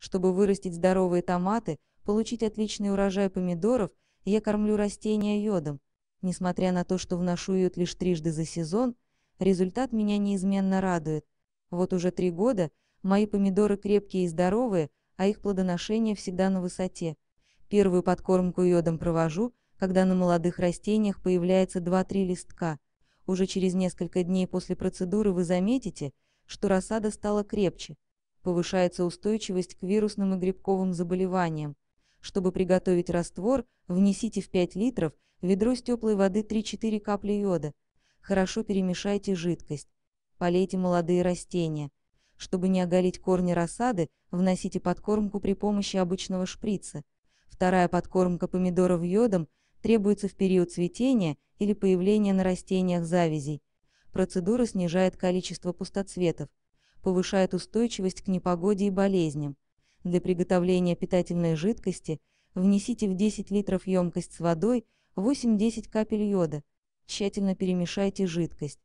Чтобы вырастить здоровые томаты, получить отличный урожай помидоров, я кормлю растения йодом. Несмотря на то, что вношу йод лишь трижды за сезон, результат меня неизменно радует. Вот уже три года мои помидоры крепкие и здоровые, а их плодоношение всегда на высоте. Первую подкормку йодом провожу, когда на молодых растениях появляется 2-3 листка. Уже через несколько дней после процедуры вы заметите, что рассада стала крепче повышается устойчивость к вирусным и грибковым заболеваниям. Чтобы приготовить раствор, внесите в 5 литров ведро с теплой воды 3-4 капли йода. Хорошо перемешайте жидкость. Полейте молодые растения. Чтобы не оголить корни рассады, вносите подкормку при помощи обычного шприца. Вторая подкормка помидоров йодом требуется в период цветения или появления на растениях завязей. Процедура снижает количество пустоцветов повышает устойчивость к непогоде и болезням. Для приготовления питательной жидкости внесите в 10 литров емкость с водой 8-10 капель йода, тщательно перемешайте жидкость.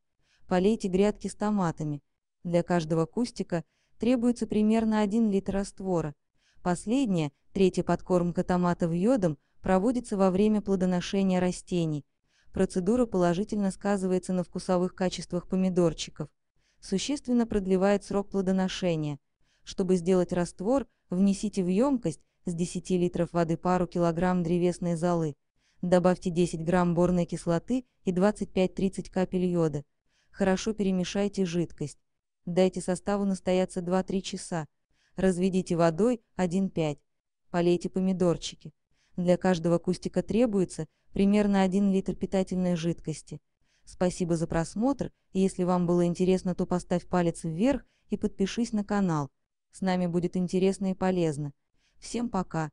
Полейте грядки с томатами. Для каждого кустика требуется примерно 1 литр раствора. Последняя, третья подкормка томатов йодом проводится во время плодоношения растений. Процедура положительно сказывается на вкусовых качествах помидорчиков существенно продлевает срок плодоношения. Чтобы сделать раствор, внесите в емкость с 10 литров воды пару килограмм древесной золы, добавьте 10 грамм борной кислоты и 25-30 капель йода. Хорошо перемешайте жидкость. Дайте составу настояться 2-3 часа. Разведите водой 1-5. Полейте помидорчики. Для каждого кустика требуется примерно 1 литр питательной жидкости. Спасибо за просмотр, если вам было интересно, то поставь палец вверх и подпишись на канал. С нами будет интересно и полезно. Всем пока!